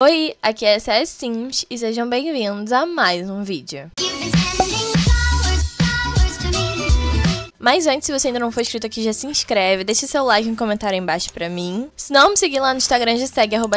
Oi, aqui é a CS Sims e sejam bem-vindos a mais um vídeo. Mas antes, se você ainda não for inscrito aqui, já se inscreve, deixa seu like e um comentário aí embaixo pra mim. Se não me seguir lá no Instagram, já segue arroba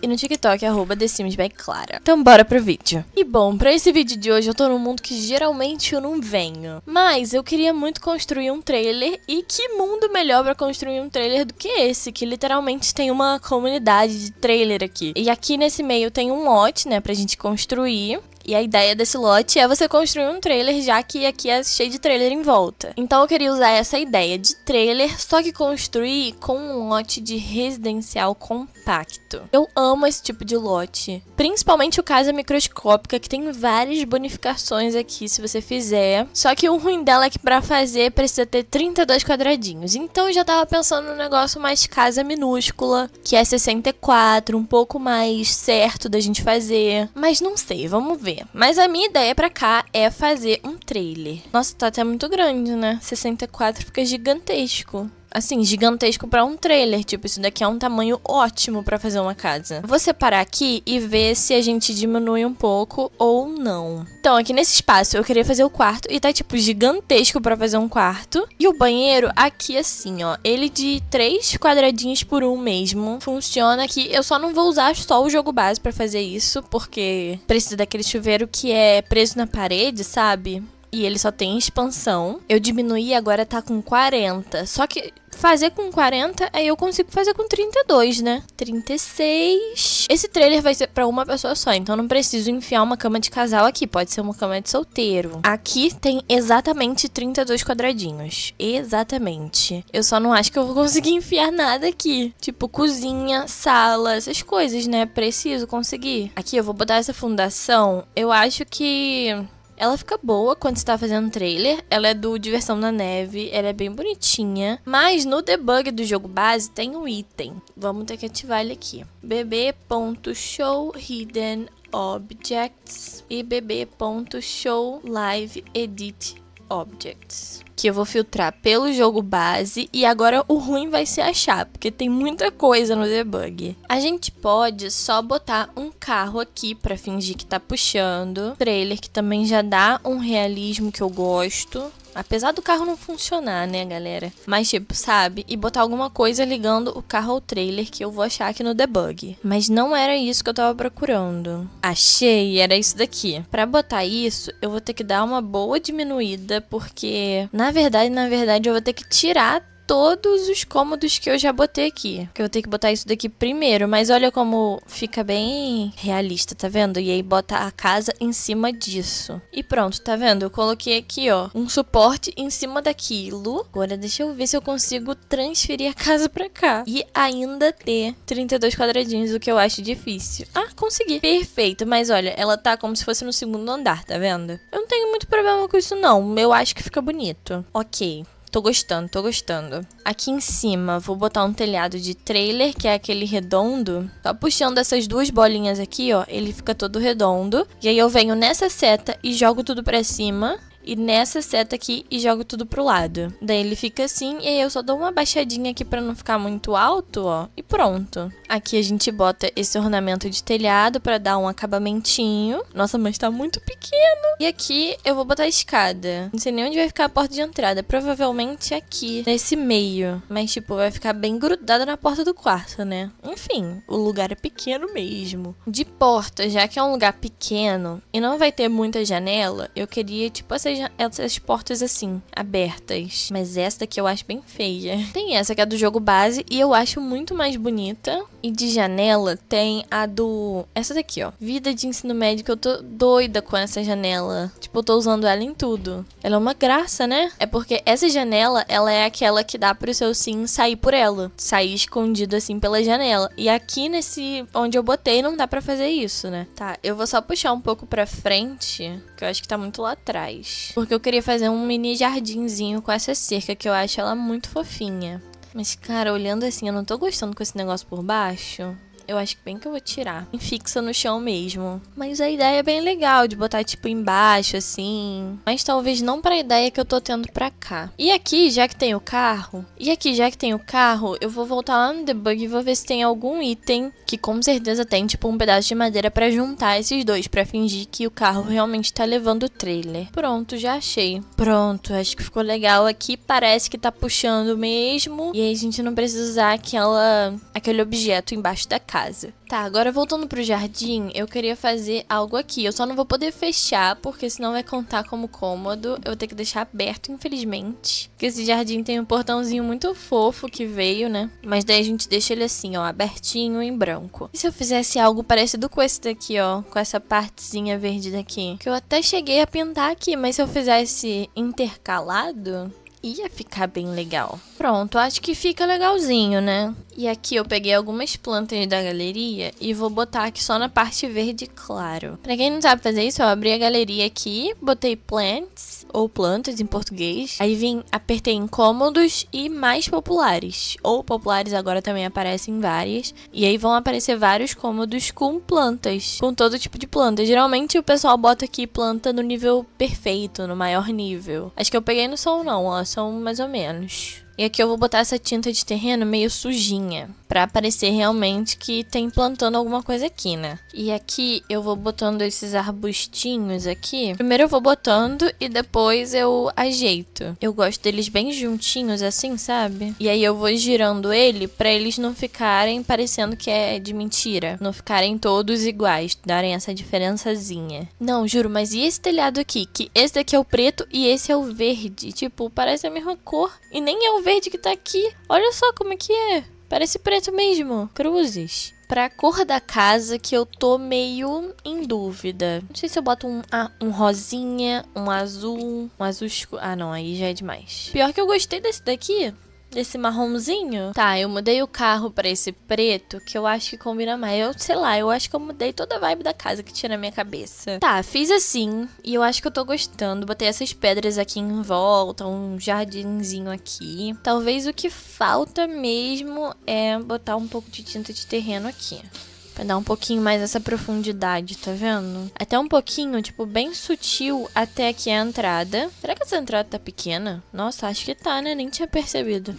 e no TikTok arroba thesims.clara. Então bora pro vídeo. E bom, pra esse vídeo de hoje eu tô num mundo que geralmente eu não venho. Mas eu queria muito construir um trailer e que mundo melhor pra construir um trailer do que esse, que literalmente tem uma comunidade de trailer aqui. E aqui nesse meio tem um lote, né, pra gente construir. E a ideia desse lote é você construir um trailer, já que aqui é cheio de trailer em volta. Então eu queria usar essa ideia de trailer, só que construir com um lote de residencial compacto. Eu amo esse tipo de lote, principalmente o casa microscópica, que tem várias bonificações aqui se você fizer. Só que o ruim dela é que para fazer precisa ter 32 quadradinhos. Então eu já tava pensando no negócio mais casa minúscula, que é 64, um pouco mais certo da gente fazer. Mas não sei, vamos ver. Mas a minha ideia pra cá é fazer um trailer. Nossa, tá até muito grande, né? 64 fica gigantesco assim, gigantesco para um trailer. Tipo, isso daqui é um tamanho ótimo para fazer uma casa. Vou separar aqui e ver se a gente diminui um pouco ou não. Então, aqui nesse espaço, eu queria fazer o quarto e tá, tipo, gigantesco para fazer um quarto. E o banheiro aqui, assim, ó. Ele de três quadradinhos por um mesmo. Funciona aqui. Eu só não vou usar só o jogo base para fazer isso, porque precisa daquele chuveiro que é preso na parede, sabe? e ele só tem expansão. Eu diminuí, agora tá com 40. Só que fazer com 40, aí eu consigo fazer com 32, né? 36. Esse trailer vai ser para uma pessoa só, então não preciso enfiar uma cama de casal aqui, pode ser uma cama de solteiro. Aqui tem exatamente 32 quadradinhos. Exatamente. Eu só não acho que eu vou conseguir enfiar nada aqui. Tipo cozinha, sala, essas coisas, né? Preciso conseguir. Aqui eu vou botar essa fundação. Eu acho que ela fica boa quando está fazendo trailer, ela é do Diversão na Neve, ela é bem bonitinha, mas no debug do jogo base tem um item. Vamos ter que ativar ele aqui. bb.show hidden objects e bb.show live edit objects que eu vou filtrar pelo jogo base e agora o ruim vai ser achar, porque tem muita coisa no debug. A gente pode só botar um carro aqui para fingir que tá puxando, trailer que também já dá um realismo que eu gosto. Apesar do carro não funcionar, né, galera? Mas, tipo, sabe? E botar alguma coisa ligando o carro ao trailer que eu vou achar aqui no debug. Mas não era isso que eu tava procurando. Achei, era isso daqui. Pra botar isso, eu vou ter que dar uma boa diminuída, porque, na verdade, na verdade, eu vou ter que tirar todos os cômodos que eu já botei aqui. Que eu vou ter que botar isso daqui primeiro. Mas olha como fica bem realista, tá vendo? E aí bota a casa em cima disso. E pronto, tá vendo? Eu coloquei aqui, ó, um suporte em cima daquilo. Agora deixa eu ver se eu consigo transferir a casa pra cá. E ainda ter 32 quadradinhos, o que eu acho difícil. Ah, consegui. Perfeito, mas olha, ela tá como se fosse no segundo andar, tá vendo? Eu não tenho muito problema com isso, não. Eu acho que fica bonito. Ok. Tô gostando, tô gostando. Aqui em cima, vou botar um telhado de trailer, que é aquele redondo. Só puxando essas duas bolinhas aqui, ó, ele fica todo redondo. E aí eu venho nessa seta e jogo tudo pra cima e nessa seta aqui e jogo tudo pro lado. Daí ele fica assim e aí eu só dou uma baixadinha aqui pra não ficar muito alto, ó, e pronto. Aqui a gente bota esse ornamento de telhado pra dar um acabamentinho. Nossa, mas tá muito pequeno. E aqui eu vou botar a escada. Não sei nem onde vai ficar a porta de entrada, provavelmente aqui, nesse meio. Mas, tipo, vai ficar bem grudada na porta do quarto, né? Enfim, o lugar é pequeno mesmo. De porta, já que é um lugar pequeno e não vai ter muita janela, eu queria, tipo, essa todas é essas portas assim, abertas. Mas essa daqui eu acho bem feia. Tem essa que é do jogo base e eu acho muito mais bonita e de janela tem a do. Essa daqui, ó. Vida de ensino médio, que eu tô doida com essa janela. Tipo, eu tô usando ela em tudo. Ela é uma graça, né? É porque essa janela, ela é aquela que dá pro seu sim sair por ela. Sair escondido assim pela janela. E aqui nesse. onde eu botei, não dá pra fazer isso, né? Tá, eu vou só puxar um pouco pra frente, que eu acho que tá muito lá atrás. Porque eu queria fazer um mini jardinzinho com essa cerca, que eu acho ela muito fofinha. Mas, cara, olhando assim, eu não tô gostando com esse negócio por baixo. Eu acho bem que eu vou tirar. E fixa no chão mesmo. Mas a ideia é bem legal, de botar tipo embaixo, assim. Mas talvez não pra ideia que eu tô tendo pra cá. E aqui, já que tem o carro... E aqui, já que tem o carro, eu vou voltar lá no debug e vou ver se tem algum item que com certeza tem, tipo, um pedaço de madeira pra juntar esses dois, pra fingir que o carro realmente tá levando o trailer. Pronto, já achei. Pronto, acho que ficou legal aqui. Parece que tá puxando mesmo. E aí a gente não precisa usar aquela, aquele objeto embaixo da casa casa. Tá, agora voltando pro jardim, eu queria fazer algo aqui. Eu só não vou poder fechar, porque senão vai contar como cômodo. Eu vou ter que deixar aberto, infelizmente. Porque esse jardim tem um portãozinho muito fofo que veio, né? Mas daí a gente deixa ele assim, ó, abertinho em branco. E se eu fizesse algo parecido com esse daqui, ó, com essa partezinha verde daqui? Que eu até cheguei a pintar aqui, mas se eu fizesse intercalado, ia ficar bem legal. Pronto, acho que fica legalzinho, né? E aqui eu peguei algumas plantas da galeria e vou botar aqui só na parte verde claro. Pra quem não sabe fazer isso, eu abri a galeria aqui, botei plants, ou plantas em português. Aí vim, apertei em cômodos e mais populares. Ou populares agora também aparecem várias. E aí vão aparecer vários cômodos com plantas, com todo tipo de planta. Geralmente o pessoal bota aqui planta no nível perfeito, no maior nível. Acho que eu peguei no som não, ó, são mais ou menos. E aqui eu vou botar essa tinta de terreno meio sujinha, pra parecer realmente que tem plantando alguma coisa aqui, né? E aqui eu vou botando esses arbustinhos aqui. Primeiro eu vou botando e depois eu ajeito. Eu gosto deles bem juntinhos assim, sabe? E aí eu vou girando ele pra eles não ficarem parecendo que é de mentira. Não ficarem todos iguais, darem essa diferençazinha. Não, juro, mas e esse telhado aqui? Que esse daqui é o preto e esse é o verde. Tipo, parece a mesma cor. E nem é o verde que tá aqui. Olha só como é que é. Parece preto mesmo. Cruzes. Pra cor da casa que eu tô meio em dúvida. Não sei se eu boto um, ah, um rosinha, um azul, um azul escuro. Ah, não, aí já é demais. Pior que eu gostei desse daqui. Esse marronzinho? Tá, eu mudei o carro pra esse preto, que eu acho que combina mais. Eu sei lá, eu acho que eu mudei toda a vibe da casa que tinha na minha cabeça. Tá, fiz assim, e eu acho que eu tô gostando. Botei essas pedras aqui em volta, um jardinzinho aqui. Talvez o que falta mesmo é botar um pouco de tinta de terreno aqui. Pra dar um pouquinho mais essa profundidade, tá vendo? Até um pouquinho, tipo, bem sutil até aqui a entrada. Será que essa entrada tá pequena? Nossa, acho que tá, né? Nem tinha percebido.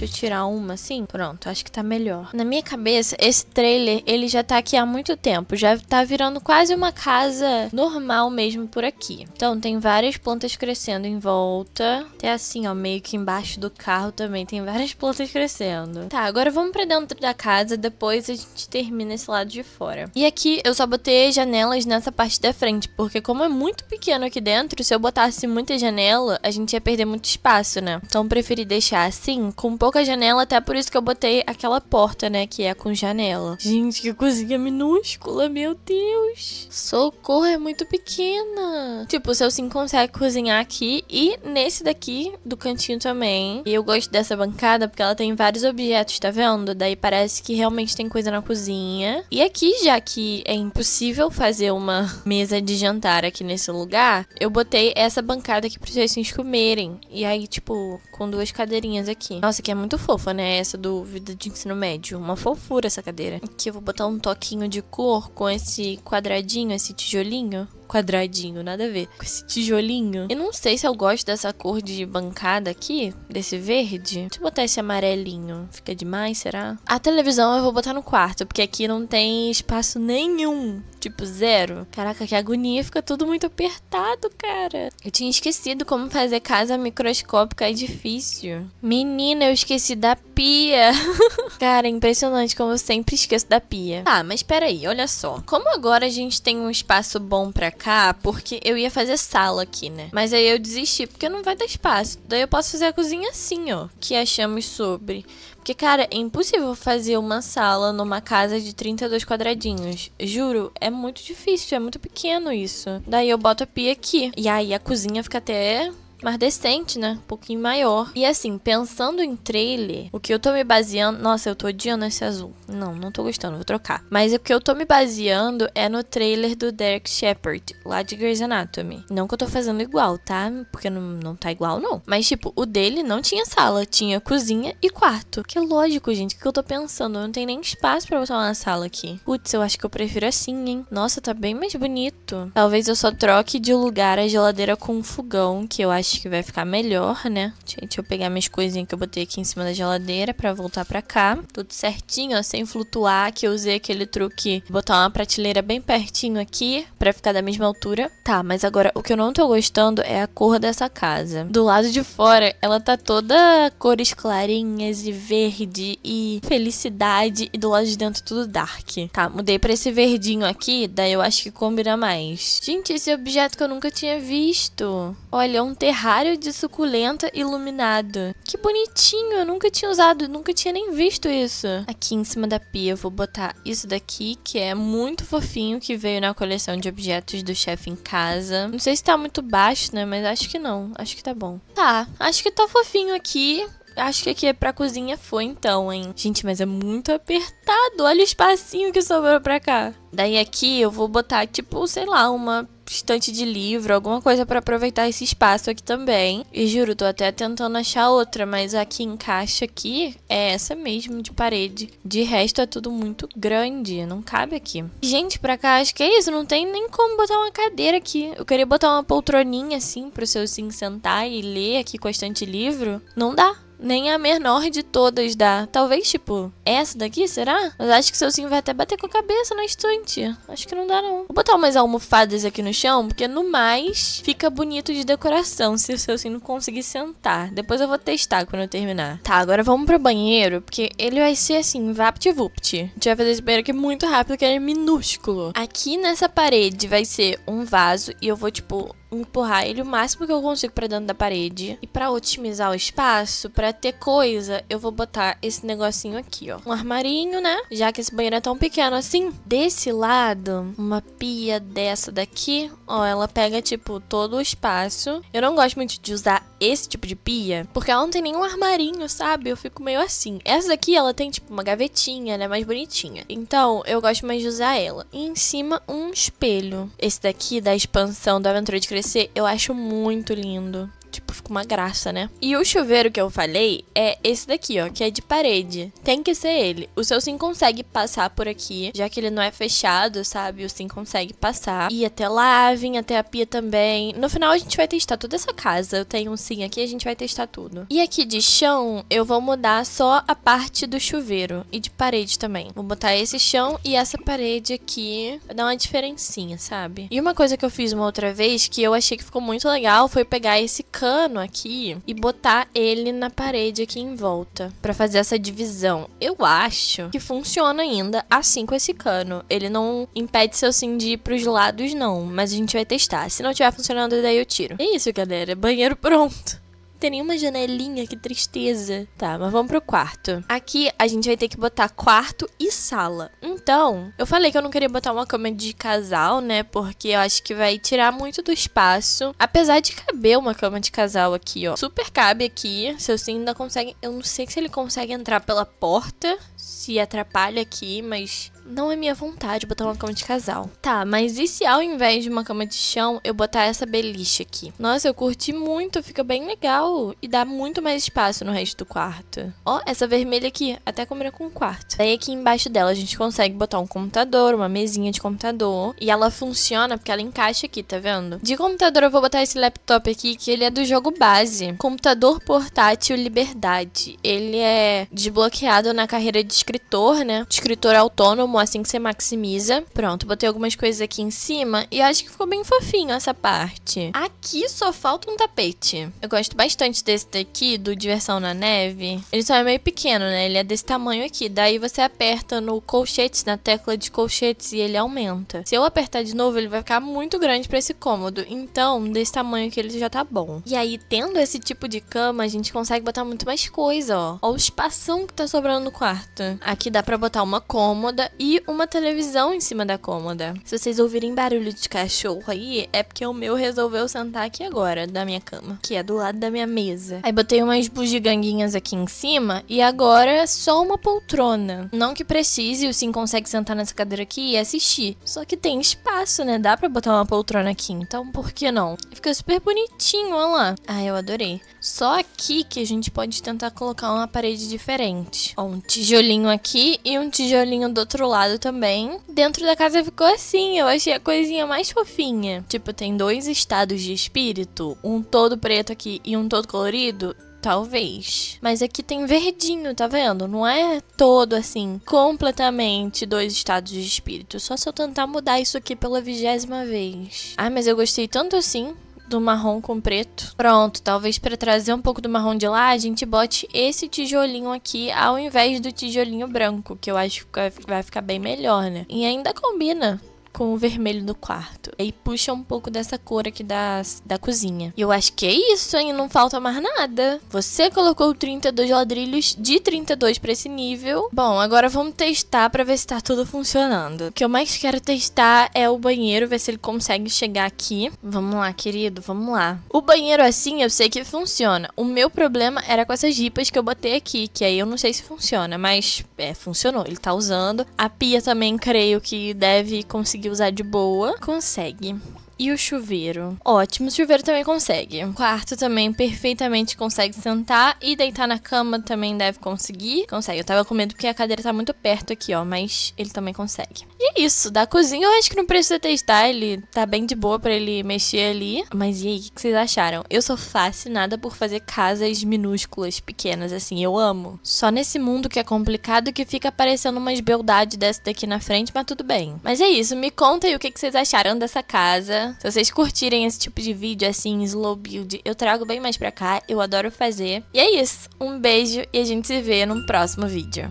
Deixa eu tirar uma assim. Pronto, acho que tá melhor. Na minha cabeça, esse trailer, ele já tá aqui há muito tempo. Já tá virando quase uma casa normal mesmo por aqui. Então, tem várias plantas crescendo em volta. Até assim, ó, meio que embaixo do carro também tem várias plantas crescendo. Tá, agora vamos pra dentro da casa. Depois a gente termina esse lado de fora. E aqui, eu só botei janelas nessa parte da frente. Porque como é muito pequeno aqui dentro, se eu botasse muita janela, a gente ia perder muito espaço, né? Então, preferi deixar assim, com um pouco pouca janela, até por isso que eu botei aquela porta, né? Que é com janela. Gente, que cozinha minúscula, meu Deus. Socorro, é muito pequena. Tipo, o seu sim consegue cozinhar aqui e nesse daqui do cantinho também. E eu gosto dessa bancada porque ela tem vários objetos, tá vendo? Daí parece que realmente tem coisa na cozinha. E aqui, já que é impossível fazer uma mesa de jantar aqui nesse lugar, eu botei essa bancada aqui para os seus sims comerem. E aí, tipo, com duas cadeirinhas aqui. Nossa, que é muito fofa, né? Essa do Vida de Ensino Médio. Uma fofura essa cadeira. Aqui eu vou botar um toquinho de cor com esse quadradinho, esse tijolinho quadradinho, nada a ver. Com esse tijolinho. Eu não sei se eu gosto dessa cor de bancada aqui, desse verde. Deixa eu botar esse amarelinho. Fica demais, será? A televisão eu vou botar no quarto, porque aqui não tem espaço nenhum Tipo, zero. Caraca, que agonia, fica tudo muito apertado, cara. Eu tinha esquecido como fazer casa microscópica é difícil. Menina, eu esqueci da pia. cara, é impressionante como eu sempre esqueço da pia. Tá, ah, mas peraí, olha só. Como agora a gente tem um espaço bom pra cá, porque eu ia fazer sala aqui, né? Mas aí eu desisti, porque não vai dar espaço. Daí eu posso fazer a cozinha assim, ó, que achamos sobre. Porque, cara, é impossível fazer uma sala numa casa de 32 quadradinhos. Juro, é muito difícil, é muito pequeno isso. Daí eu boto a pia aqui. E aí a cozinha fica até mais decente, né? Um pouquinho maior. E assim, pensando em trailer, o que eu tô me baseando. Nossa, eu tô odiando esse azul. Não, não tô gostando, vou trocar. Mas o que eu tô me baseando é no trailer do Derek Shepard, lá de Grey's Anatomy. Não que eu tô fazendo igual, tá? Porque não, não tá igual, não. Mas, tipo, o dele não tinha sala, tinha cozinha e quarto. Que é lógico, gente, o que eu tô pensando? Eu não tenho nem espaço pra botar uma sala aqui. Putz, eu acho que eu prefiro assim, hein? Nossa, tá bem mais bonito. Talvez eu só troque de lugar a geladeira com um fogão, que eu acho acho que vai ficar melhor, né? Deixa eu pegar minhas coisinhas que eu botei aqui em cima da geladeira pra voltar pra cá. Tudo certinho, ó, sem flutuar, que eu usei aquele truque botar uma prateleira bem pertinho aqui pra ficar da mesma altura. Tá, mas agora o que eu não tô gostando é a cor dessa casa. Do lado de fora, ela tá toda cores clarinhas e verde e felicidade. E do lado de dentro tudo dark. Tá, mudei pra esse verdinho aqui, daí eu acho que combina mais. Gente, esse objeto que eu nunca tinha visto. Olha, é um terraço terrário de suculenta iluminado. Que bonitinho, eu nunca tinha usado, nunca tinha nem visto isso. Aqui em cima da pia eu vou botar isso daqui, que é muito fofinho, que veio na coleção de objetos do chefe em casa. Não sei se tá muito baixo, né, mas acho que não, acho que tá bom. Tá, acho que tá fofinho aqui. Acho que aqui é pra cozinha foi então, hein? Gente, mas é muito apertado. Olha o espacinho que sobrou pra cá. Daí aqui eu vou botar, tipo, sei lá, uma estante de livro, alguma coisa para aproveitar esse espaço aqui também. E juro, tô até tentando achar outra, mas a que encaixa aqui é essa mesmo de parede. De resto é tudo muito grande, não cabe aqui. Gente, pra cá acho que é isso, não tem nem como botar uma cadeira aqui. Eu queria botar uma poltroninha assim pro seu sim sentar e ler aqui com a estante livro, não dá nem a menor de todas dá. Talvez, tipo, essa daqui, será? Mas acho que seu sim vai até bater com a cabeça na estante. Acho que não dá, não. Vou botar umas almofadas aqui no chão, porque no mais fica bonito de decoração se o seu sim não conseguir sentar. Depois eu vou testar quando eu terminar. Tá, agora vamos pro banheiro, porque ele vai ser assim, vapt-vupt. A gente vai fazer esse banheiro aqui muito rápido, que ele é minúsculo. Aqui nessa parede vai ser um vaso e eu vou, tipo, empurrar ele o máximo que eu consigo para dentro da parede. E para otimizar o espaço, para ter coisa, eu vou botar esse negocinho aqui, ó. Um armarinho, né? Já que esse banheiro é tão pequeno assim. Desse lado, uma pia dessa daqui, ó, ela pega, tipo, todo o espaço. Eu não gosto muito de usar esse tipo de pia, porque ela não tem nenhum armarinho, sabe? Eu fico meio assim. Essa daqui, ela tem, tipo, uma gavetinha, né? Mais bonitinha. Então, eu gosto mais de usar ela. E em cima, um espelho. Esse daqui da expansão da aventura de criança eu acho muito lindo copo, fica uma graça, né? E o chuveiro que eu falei é esse daqui, ó, que é de parede. Tem que ser ele. O seu sim consegue passar por aqui, já que ele não é fechado, sabe? O sim consegue passar. E até lá, vim até a pia também. No final a gente vai testar toda essa casa. Eu tenho um sim aqui, a gente vai testar tudo. E aqui de chão, eu vou mudar só a parte do chuveiro e de parede também. Vou botar esse chão e essa parede aqui pra dar uma diferencinha, sabe? E uma coisa que eu fiz uma outra vez que eu achei que ficou muito legal foi pegar esse cano pano aqui e botar ele na parede aqui em volta para fazer essa divisão. Eu acho que funciona ainda assim com esse cano. Ele não impede seu sim de ir pros lados não, mas a gente vai testar. Se não tiver funcionando, daí eu tiro. É isso, galera. Banheiro pronto tem nenhuma janelinha, que tristeza. Tá, mas vamos pro quarto. Aqui a gente vai ter que botar quarto e sala. Então, eu falei que eu não queria botar uma cama de casal, né? Porque eu acho que vai tirar muito do espaço. Apesar de caber uma cama de casal aqui, ó. Super cabe aqui. Seu sim ainda consegue. Eu não sei se ele consegue entrar pela porta. Se atrapalha aqui, mas não é minha vontade botar uma cama de casal. Tá, mas e se ao invés de uma cama de chão, eu botar essa beliche aqui? Nossa, eu curti muito, fica bem legal e dá muito mais espaço no resto do quarto. Ó, essa vermelha aqui, até combina com o quarto. Daí aqui embaixo dela a gente consegue botar um computador, uma mesinha de computador e ela funciona porque ela encaixa aqui, tá vendo? De computador eu vou botar esse laptop aqui que ele é do jogo base. Computador portátil Liberdade. Ele é desbloqueado na carreira de escritor, né? De escritor autônomo assim que você maximiza. Pronto, botei algumas coisas aqui em cima e acho que ficou bem fofinho essa parte. Aqui só falta um tapete. Eu gosto bastante desse daqui, do Diversão na Neve. Ele só é meio pequeno, né? Ele é desse tamanho aqui. Daí você aperta no colchetes, na tecla de colchetes e ele aumenta. Se eu apertar de novo, ele vai ficar muito grande para esse cômodo. Então, desse tamanho que ele já tá bom. E aí, tendo esse tipo de cama, a gente consegue botar muito mais coisa, ó. Olha o espação que tá sobrando no quarto. Aqui dá pra botar uma cômoda e e uma televisão em cima da cômoda. Se vocês ouvirem barulho de cachorro aí, é porque o meu resolveu sentar aqui agora, da minha cama, que é do lado da minha mesa. Aí botei umas bugiganguinhas aqui em cima e agora é só uma poltrona. Não que precise, o Sim consegue sentar nessa cadeira aqui e assistir. Só que tem espaço, né? Dá pra botar uma poltrona aqui, então por que não? Fica super bonitinho, olha lá. Ah, eu adorei. Só aqui que a gente pode tentar colocar uma parede diferente. Ó, um tijolinho aqui e um tijolinho do outro lado também. Dentro da casa ficou assim, eu achei a coisinha mais fofinha. Tipo, tem dois estados de espírito, um todo preto aqui e um todo colorido. Talvez. Mas aqui tem verdinho, tá vendo? Não é todo assim, completamente dois estados de espírito. Só se eu tentar mudar isso aqui pela vigésima vez. Ah, mas eu gostei tanto assim do marrom com preto. Pronto, talvez para trazer um pouco do marrom de lá, a gente bote esse tijolinho aqui ao invés do tijolinho branco, que eu acho que vai ficar bem melhor, né? E ainda combina com o vermelho do quarto. E puxa um pouco dessa cor aqui da, da cozinha. E eu acho que é isso, hein? Não falta mais nada. Você colocou 32 ladrilhos de 32 para esse nível. Bom, agora vamos testar para ver se tá tudo funcionando. O que eu mais quero testar é o banheiro, ver se ele consegue chegar aqui. Vamos lá, querido, vamos lá. O banheiro assim eu sei que funciona. O meu problema era com essas ripas que eu botei aqui, que aí eu não sei se funciona, mas é, funcionou. Ele tá usando. A pia também creio que deve conseguir conseguir usar de boa, consegue e o chuveiro. Ótimo, o chuveiro também consegue. O quarto também perfeitamente consegue sentar e deitar na cama também deve conseguir. Consegue. Eu tava com medo porque a cadeira tá muito perto aqui, ó, mas ele também consegue. E é isso, da cozinha eu acho que não precisa testar, ele tá bem de boa para ele mexer ali. Mas e aí, o que vocês acharam? Eu sou fascinada por fazer casas minúsculas, pequenas, assim, eu amo. Só nesse mundo que é complicado que fica aparecendo umas beldades dessa daqui na frente, mas tudo bem. Mas é isso, me conta aí o que vocês acharam dessa casa. Se vocês curtirem esse tipo de vídeo, assim, slow build, eu trago bem mais pra cá. Eu adoro fazer. E é isso. Um beijo e a gente se vê num próximo vídeo.